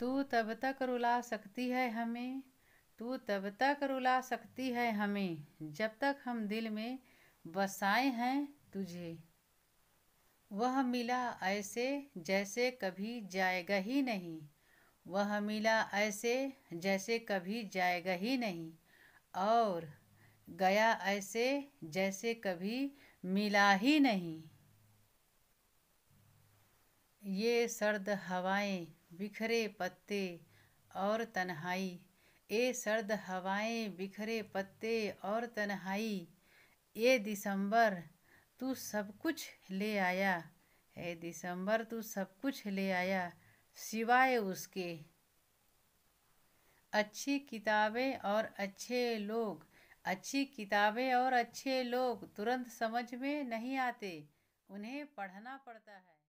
तू तब तक रुला सकती है हमें तू तब तक रुला सकती है हमें जब तक हम दिल में बसाए हैं तुझे वह मिला ऐसे जैसे कभी जाएगा ही नहीं वह मिला ऐसे जैसे कभी जाएगा ही नहीं और गया ऐसे जैसे कभी मिला ही नहीं ये सर्द हवाएं बिखरे पत्ते और तन्हाई ए सर्द हवाएं बिखरे पत्ते और तन्हाई ए दिसंबर तू सब कुछ ले आया ए दिसंबर तू सब कुछ ले आया सिवाय उसके अच्छी किताबें और अच्छे लोग अच्छी किताबें और अच्छे लोग तुरंत समझ में नहीं आते उन्हें पढ़ना पड़ता है